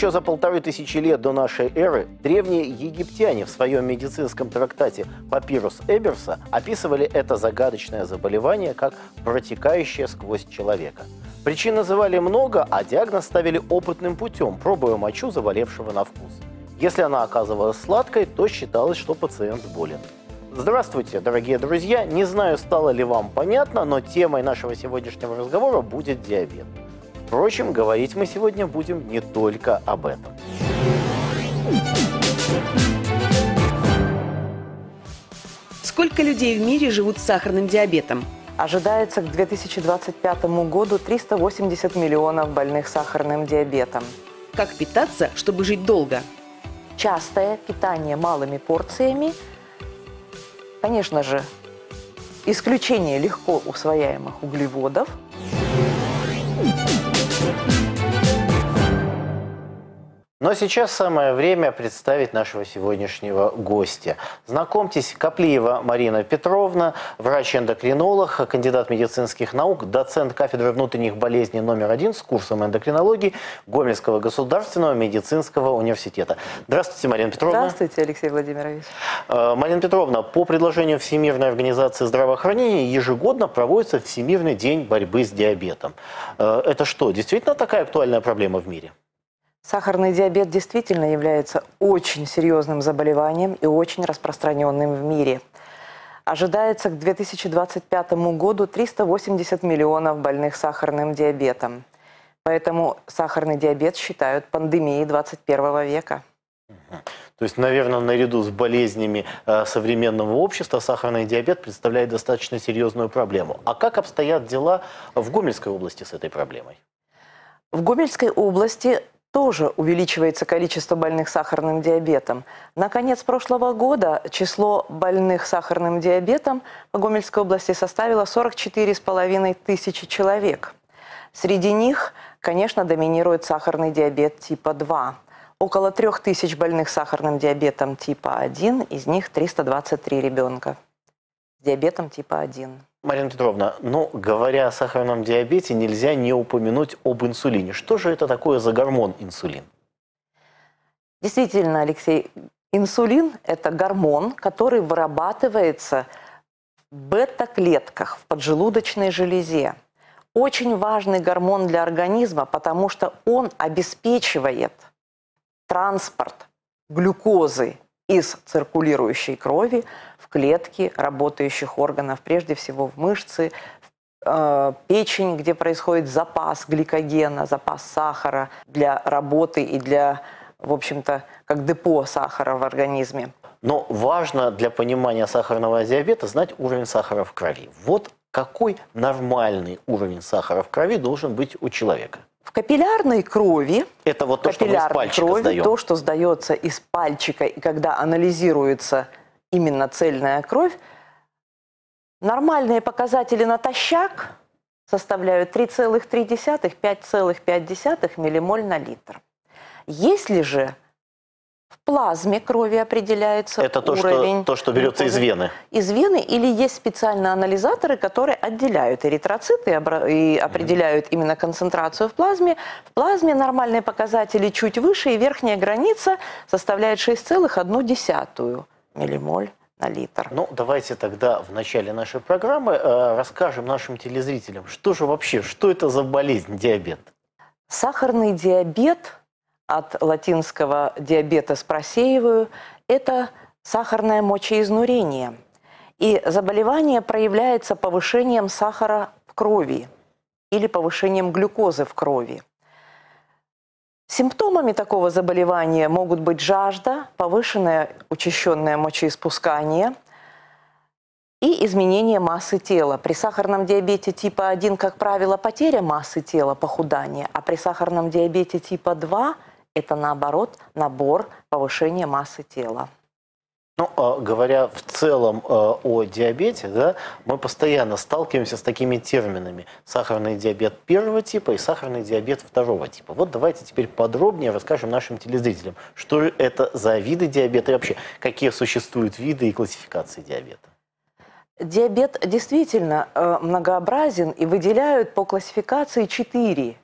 Еще за полторы тысячи лет до нашей эры древние египтяне в своем медицинском трактате «Папирус Эберса» описывали это загадочное заболевание как протекающее сквозь человека. Причин называли много, а диагноз ставили опытным путем, пробуя мочу заболевшего на вкус. Если она оказывалась сладкой, то считалось, что пациент болен. Здравствуйте, дорогие друзья! Не знаю, стало ли вам понятно, но темой нашего сегодняшнего разговора будет диабет. Впрочем, говорить мы сегодня будем не только об этом. Сколько людей в мире живут с сахарным диабетом? Ожидается к 2025 году 380 миллионов больных сахарным диабетом. Как питаться, чтобы жить долго? Частое питание малыми порциями, конечно же, исключение легко усвояемых углеводов – Но сейчас самое время представить нашего сегодняшнего гостя. Знакомьтесь, Коплиева Марина Петровна, врач-эндокринолог, кандидат медицинских наук, доцент кафедры внутренних болезней номер один с курсом эндокринологии Гомельского государственного медицинского университета. Здравствуйте, Марина Петровна. Здравствуйте, Алексей Владимирович. Э, Марина Петровна, по предложению Всемирной организации здравоохранения ежегодно проводится Всемирный день борьбы с диабетом. Э, это что, действительно такая актуальная проблема в мире? Сахарный диабет действительно является очень серьезным заболеванием и очень распространенным в мире. Ожидается к 2025 году 380 миллионов больных сахарным диабетом. Поэтому сахарный диабет считают пандемией 21 века. То есть, наверное, наряду с болезнями э, современного общества сахарный диабет представляет достаточно серьезную проблему. А как обстоят дела в Гомельской области с этой проблемой? В Гомельской области тоже увеличивается количество больных сахарным диабетом. На конец прошлого года число больных сахарным диабетом в Гомельской области составило 44,5 тысячи человек. Среди них, конечно, доминирует сахарный диабет типа 2. Около 3 тысяч больных сахарным диабетом типа 1, из них 323 ребенка с диабетом типа 1. Марина Петровна, ну, говоря о сахарном диабете, нельзя не упомянуть об инсулине. Что же это такое за гормон инсулин? Действительно, Алексей, инсулин – это гормон, который вырабатывается в бета-клетках, в поджелудочной железе. Очень важный гормон для организма, потому что он обеспечивает транспорт глюкозы из циркулирующей крови в клетки работающих органов, прежде всего в мышцы, в э, печень, где происходит запас гликогена, запас сахара для работы и для, в общем-то, как депо сахара в организме. Но важно для понимания сахарного диабета знать уровень сахара в крови. Вот какой нормальный уровень сахара в крови должен быть у человека? В капиллярной крови, это вот то, что крови, сдаем. то, что сдается из пальчика, и когда анализируется именно цельная кровь, нормальные показатели натощак составляют 3,3-5,5 миллимоль на литр. Если же в плазме крови определяется Это то, уровень. Что, то, что берется из вены? Из вены или есть специальные анализаторы, которые отделяют эритроциты и определяют именно концентрацию в плазме. В плазме нормальные показатели чуть выше, и верхняя граница составляет 6,1 миллимоль на литр. Ну, давайте тогда в начале нашей программы э, расскажем нашим телезрителям, что же вообще, что это за болезнь, диабет? Сахарный диабет – от латинского диабета спросеиваю это сахарное мочеизнурение. И заболевание проявляется повышением сахара в крови или повышением глюкозы в крови. Симптомами такого заболевания могут быть жажда, повышенное учащенное мочеиспускание и изменение массы тела. При сахарном диабете типа 1, как правило, потеря массы тела, похудание, а при сахарном диабете типа 2 – это наоборот набор повышения массы тела. Ну, а, говоря в целом а, о диабете, да, мы постоянно сталкиваемся с такими терминами. Сахарный диабет первого типа и сахарный диабет второго типа. Вот давайте теперь подробнее расскажем нашим телезрителям, что это за виды диабета и вообще, какие существуют виды и классификации диабета. Диабет действительно э, многообразен и выделяют по классификации четыре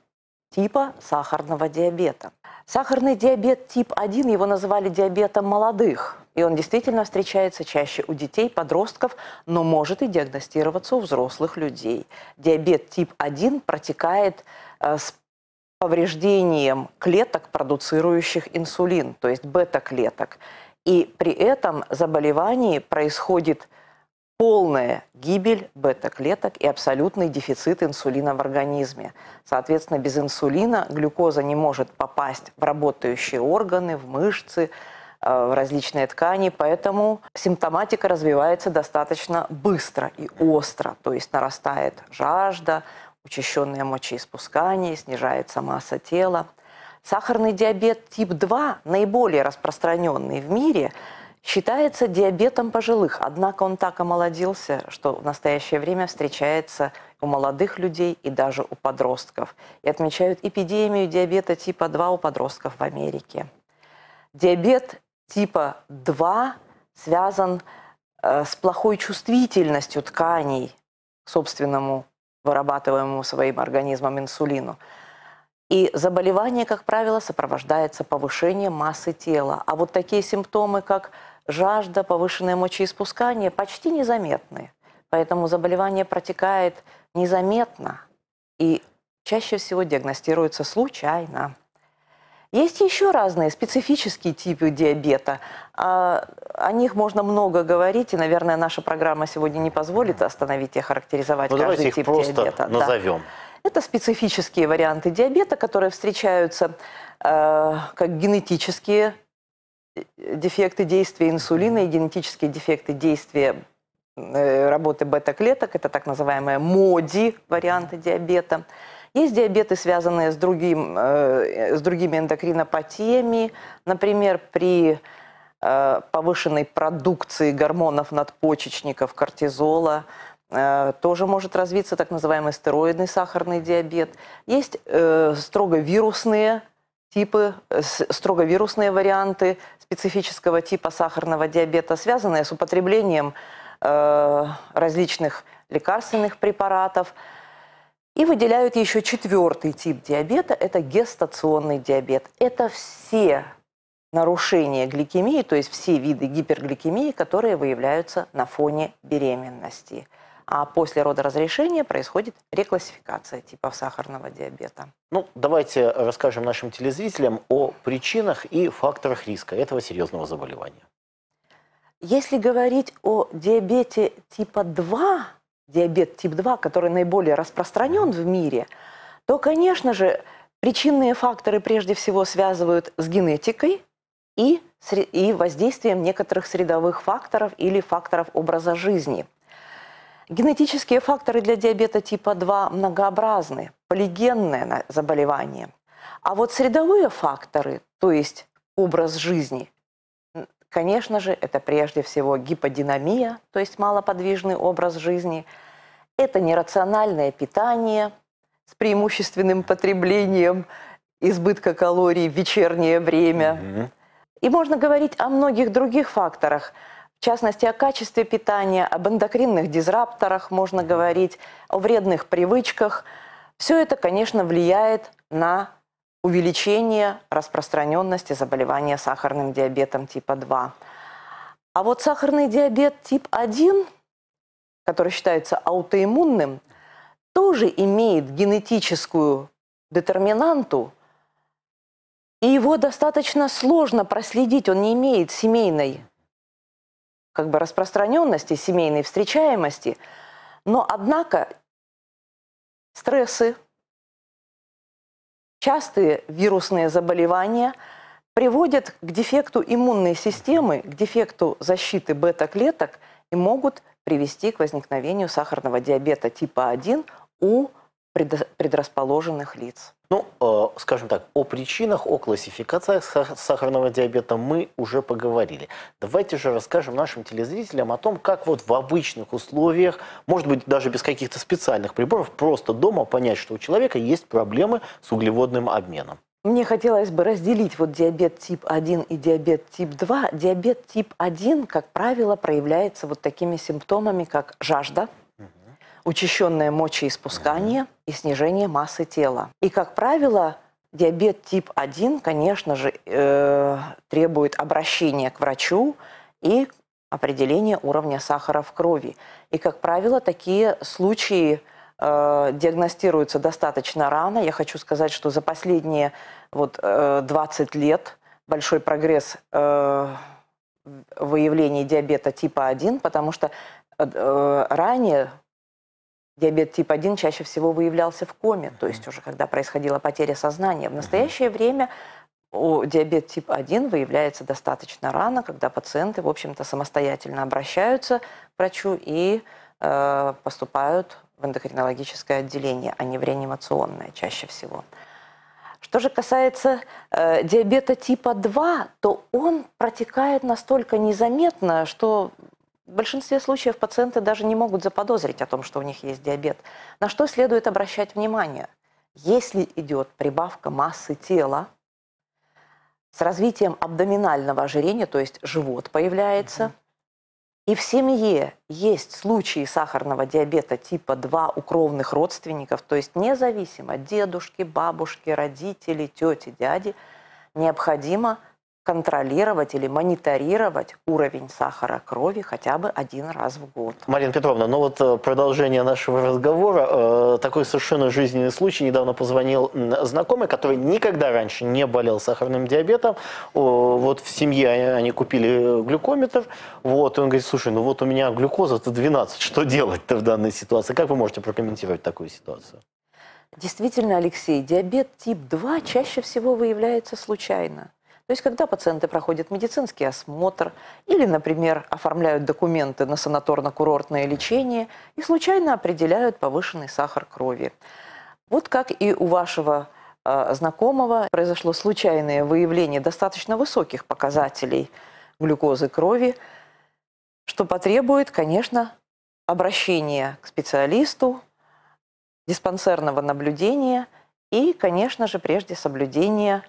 типа сахарного диабета. Сахарный диабет тип 1, его называли диабетом молодых. И он действительно встречается чаще у детей, подростков, но может и диагностироваться у взрослых людей. Диабет тип 1 протекает э, с повреждением клеток, продуцирующих инсулин, то есть бета-клеток. И при этом заболевание происходит полная гибель бета-клеток и абсолютный дефицит инсулина в организме. Соответственно, без инсулина глюкоза не может попасть в работающие органы, в мышцы, э, в различные ткани, поэтому симптоматика развивается достаточно быстро и остро, то есть нарастает жажда, учащенное мочеиспускание, снижается масса тела. Сахарный диабет тип 2, наиболее распространенный в мире – считается диабетом пожилых, однако он так омолодился, что в настоящее время встречается у молодых людей и даже у подростков. И отмечают эпидемию диабета типа 2 у подростков в Америке. Диабет типа 2 связан э, с плохой чувствительностью тканей к собственному вырабатываемому своим организмом инсулину. И заболевание, как правило, сопровождается повышением массы тела. А вот такие симптомы, как жажда, повышенное мочеиспускание почти незаметны. Поэтому заболевание протекает незаметно и чаще всего диагностируется случайно. Есть еще разные специфические типы диабета. О, а, о них можно много говорить, и, наверное, наша программа сегодня не позволит остановить и охарактеризовать ну, каждый тип просто диабета. Назовем. Да. Это специфические варианты диабета, которые встречаются э, как генетические Э, дефекты действия инсулина и генетические дефекты действия э, работы бета-клеток, это так называемые МОДИ, варианты диабета. Есть диабеты, связанные с, другим, э, с другими эндокринопатиями. Например, при повышенной продукции гормонов надпочечников, кортизола, тоже может развиться так называемый стероидный сахарный диабет. Есть строго вирусные типы, э, строго вирусные варианты специфического типа сахарного диабета, связанные с употреблением э, различных лекарственных препаратов. И выделяют еще четвертый тип диабета – это гестационный диабет. Это все нарушения гликемии, то есть все виды гипергликемии, которые выявляются на фоне беременности а после родоразрешения происходит реклассификация типов сахарного диабета. Ну, давайте расскажем нашим телезрителям о причинах и факторах риска этого серьезного заболевания. Если говорить о диабете типа 2, диабет тип 2, который наиболее распространен в мире, то, конечно же, причинные факторы прежде всего связывают с генетикой и, и воздействием некоторых средовых факторов или факторов образа жизни – Генетические факторы для диабета типа 2 многообразны, полигенное заболевание. А вот средовые факторы, то есть образ жизни, конечно же, это прежде всего гиподинамия, то есть малоподвижный образ жизни, это нерациональное питание с преимущественным потреблением избытка калорий в вечернее время. Mm-hmm. И можно говорить о многих других факторах – в частности, о качестве питания, об эндокринных дизрапторах можно говорить, о вредных привычках. Все это, конечно, влияет на увеличение распространенности заболевания сахарным диабетом типа 2. А вот сахарный диабет тип 1, который считается аутоиммунным, тоже имеет генетическую детерминанту, и его достаточно сложно проследить, он не имеет семейной как бы распространенности, семейной встречаемости. Но, однако, стрессы, частые вирусные заболевания приводят к дефекту иммунной системы, к дефекту защиты бета-клеток и могут привести к возникновению сахарного диабета типа 1 у предрасположенных лиц. Ну, э, скажем так, о причинах, о классификациях сахарного диабета мы уже поговорили. Давайте же расскажем нашим телезрителям о том, как вот в обычных условиях, может быть, даже без каких-то специальных приборов, просто дома понять, что у человека есть проблемы с углеводным обменом. Мне хотелось бы разделить вот диабет тип 1 и диабет тип 2. Диабет тип 1, как правило, проявляется вот такими симптомами, как жажда – учащенное мочеиспускание mm-hmm. и снижение массы тела. И, как правило, диабет тип 1, конечно же, э, требует обращения к врачу и определения уровня сахара в крови. И, как правило, такие случаи э, диагностируются достаточно рано. Я хочу сказать, что за последние вот, э, 20 лет большой прогресс э, выявлении диабета типа 1, потому что э, ранее Диабет тип 1 чаще всего выявлялся в коме, то есть уже когда происходила потеря сознания. В настоящее время диабет тип 1 выявляется достаточно рано, когда пациенты, в общем-то, самостоятельно обращаются к врачу и э, поступают в эндокринологическое отделение, а не в реанимационное чаще всего. Что же касается э, диабета типа 2, то он протекает настолько незаметно, что в большинстве случаев пациенты даже не могут заподозрить о том, что у них есть диабет. На что следует обращать внимание? Если идет прибавка массы тела с развитием абдоминального ожирения, то есть живот появляется, и в семье есть случаи сахарного диабета типа 2 у кровных родственников, то есть независимо дедушки, бабушки, родители, тети, дяди, необходимо контролировать или мониторировать уровень сахара крови хотя бы один раз в год. Марина Петровна, ну вот э, продолжение нашего разговора. Э, такой совершенно жизненный случай. Недавно позвонил знакомый, который никогда раньше не болел сахарным диабетом. Вот в семье они купили э, глюкометр. Вот, и он говорит, слушай, ну вот у меня глюкоза-то 12, что делать-то в данной ситуации? Как вы можете прокомментировать такую ситуацию? Действительно, Алексей, диабет тип 2 чаще всего выявляется случайно. То есть, когда пациенты проходят медицинский осмотр или, например, оформляют документы на санаторно-курортное лечение и случайно определяют повышенный сахар крови. Вот как и у вашего э, знакомого произошло случайное выявление достаточно высоких показателей глюкозы крови, что потребует, конечно, обращения к специалисту, диспансерного наблюдения и, конечно же, прежде соблюдения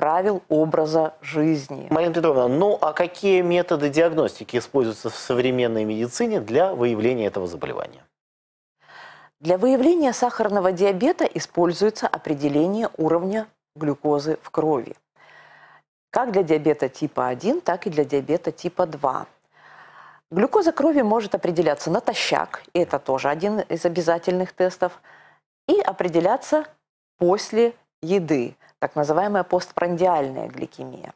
правил образа жизни. Марина Петровна, ну а какие методы диагностики используются в современной медицине для выявления этого заболевания? Для выявления сахарного диабета используется определение уровня глюкозы в крови. Как для диабета типа 1, так и для диабета типа 2. Глюкоза крови может определяться натощак, и это тоже один из обязательных тестов, и определяться после еды так называемая постпрандиальная гликемия.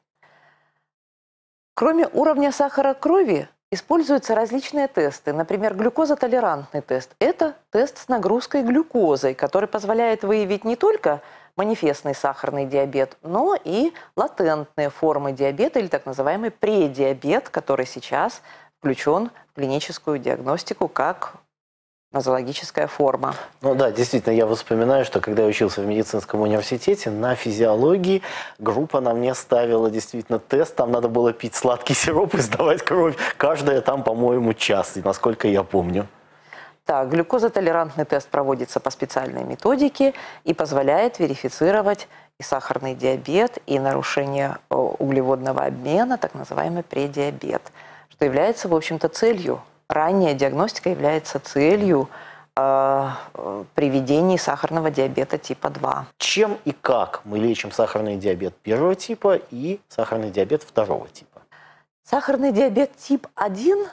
Кроме уровня сахара крови, используются различные тесты. Например, глюкозотолерантный тест. Это тест с нагрузкой глюкозой, который позволяет выявить не только манифестный сахарный диабет, но и латентные формы диабета или так называемый предиабет, который сейчас включен в клиническую диагностику как нозологическая форма. Ну да, действительно, я вспоминаю, что когда я учился в медицинском университете, на физиологии группа на мне ставила действительно тест, там надо было пить сладкий сироп и сдавать кровь. Каждая там, по-моему, час, насколько я помню. Так, глюкозотолерантный тест проводится по специальной методике и позволяет верифицировать и сахарный диабет, и нарушение э, углеводного обмена, так называемый предиабет, что является, в общем-то, целью ранняя диагностика является целью э, при сахарного диабета типа 2. Чем и как мы лечим сахарный диабет первого типа и сахарный диабет второго типа? Сахарный диабет тип 1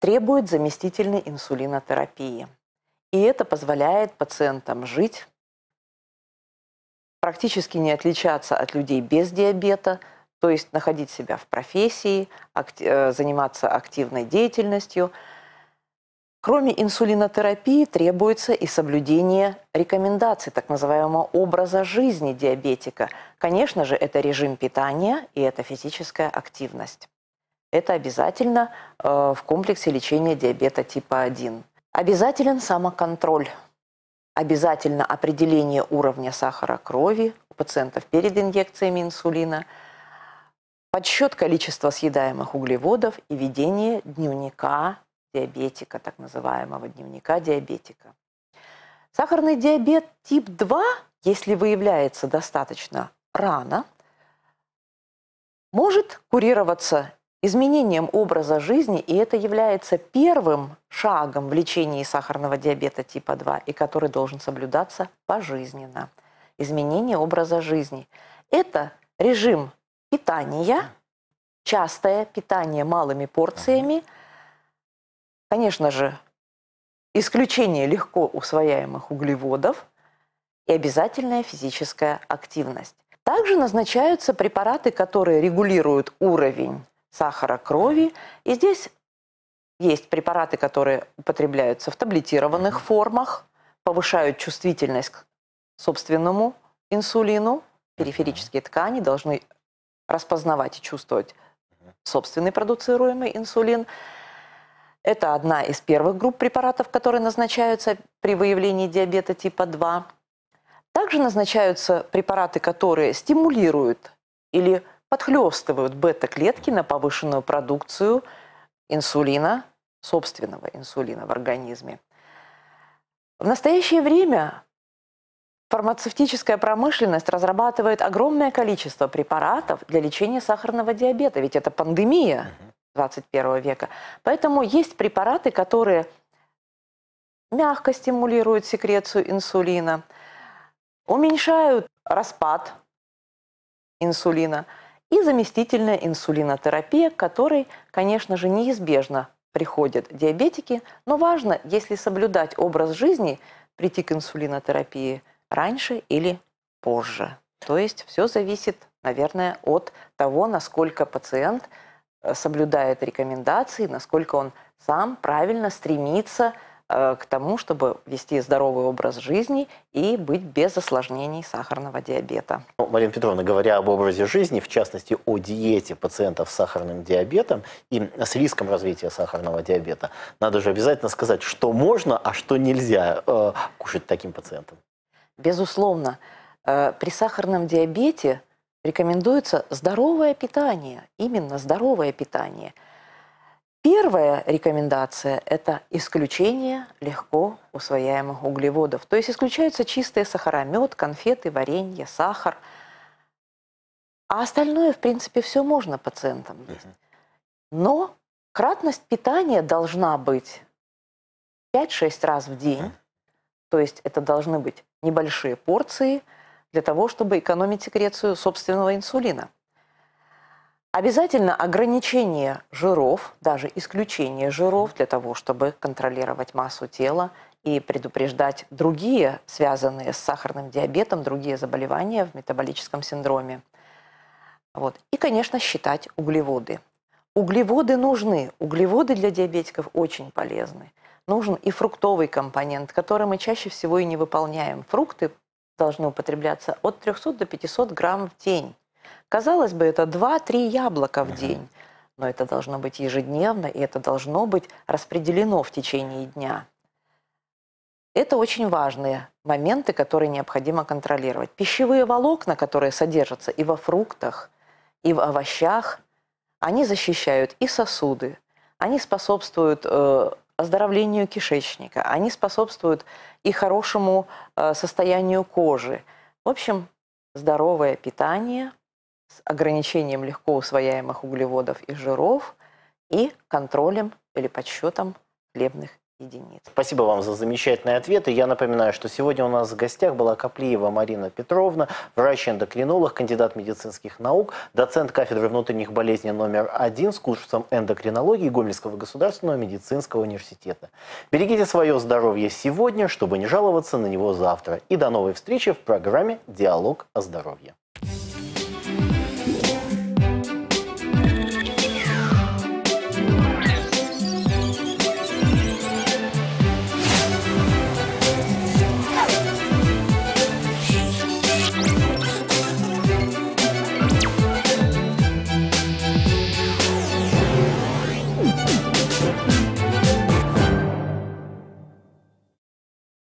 требует заместительной инсулинотерапии. И это позволяет пациентам жить, практически не отличаться от людей без диабета – то есть находить себя в профессии, э, заниматься активной деятельностью. Кроме инсулинотерапии требуется и соблюдение рекомендаций так называемого образа жизни диабетика. Конечно же, это режим питания и это физическая активность. Это обязательно э, в комплексе лечения диабета типа 1. Обязателен самоконтроль. Обязательно определение уровня сахара крови у пациентов перед инъекциями инсулина – подсчет количества съедаемых углеводов и ведение дневника диабетика, так называемого дневника диабетика. Сахарный диабет тип 2, если выявляется достаточно рано, может курироваться изменением образа жизни, и это является первым шагом в лечении сахарного диабета типа 2, и который должен соблюдаться пожизненно. Изменение образа жизни. Это режим питание частое питание малыми порциями, конечно же, исключение легко усвояемых углеводов и обязательная физическая активность. Также назначаются препараты, которые регулируют уровень сахара крови. И здесь есть препараты, которые употребляются в таблетированных формах, повышают чувствительность к собственному инсулину. Периферические ткани должны распознавать и чувствовать собственный продуцируемый инсулин. Это одна из первых групп препаратов, которые назначаются при выявлении диабета типа 2. Также назначаются препараты, которые стимулируют или подхлестывают бета-клетки на повышенную продукцию инсулина, собственного инсулина в организме. В настоящее время Фармацевтическая промышленность разрабатывает огромное количество препаратов для лечения сахарного диабета, ведь это пандемия 21 века. Поэтому есть препараты, которые мягко стимулируют секрецию инсулина, уменьшают распад инсулина и заместительная инсулинотерапия, к которой, конечно же, неизбежно приходят диабетики, но важно, если соблюдать образ жизни, прийти к инсулинотерапии – раньше или позже. То есть все зависит, наверное, от того, насколько пациент э, соблюдает рекомендации, насколько он сам правильно стремится э, к тому, чтобы вести здоровый образ жизни и быть без осложнений сахарного диабета. Ну, Марина Петровна, говоря об образе жизни, в частности о диете пациентов с сахарным диабетом и с риском развития сахарного диабета, надо же обязательно сказать, что можно, а что нельзя э, кушать таким пациентам безусловно, э, при сахарном диабете рекомендуется здоровое питание, именно здоровое питание. Первая рекомендация – это исключение легко усвояемых углеводов. То есть исключаются чистые сахара, мед, конфеты, варенье, сахар. А остальное, в принципе, все можно пациентам есть. Но кратность питания должна быть 5-6 раз в день. То есть это должны быть небольшие порции для того, чтобы экономить секрецию собственного инсулина. Обязательно ограничение жиров, даже исключение жиров для того, чтобы контролировать массу тела и предупреждать другие, связанные с сахарным диабетом, другие заболевания в метаболическом синдроме. Вот. И, конечно, считать углеводы. Углеводы нужны, углеводы для диабетиков очень полезны нужен и фруктовый компонент, который мы чаще всего и не выполняем. Фрукты должны употребляться от 300 до 500 грамм в день. Казалось бы, это 2-3 яблока в день, но это должно быть ежедневно, и это должно быть распределено в течение дня. Это очень важные моменты, которые необходимо контролировать. Пищевые волокна, которые содержатся и во фруктах, и в овощах, они защищают и сосуды, они способствуют э, оздоровлению кишечника, они способствуют и хорошему э, состоянию кожи. В общем, здоровое питание с ограничением легко усвояемых углеводов и жиров и контролем или подсчетом хлебных единиц. Спасибо вам за замечательные ответы. Я напоминаю, что сегодня у нас в гостях была Каплиева Марина Петровна, врач-эндокринолог, кандидат медицинских наук, доцент кафедры внутренних болезней номер один с курсом эндокринологии Гомельского государственного медицинского университета. Берегите свое здоровье сегодня, чтобы не жаловаться на него завтра. И до новой встречи в программе «Диалог о здоровье».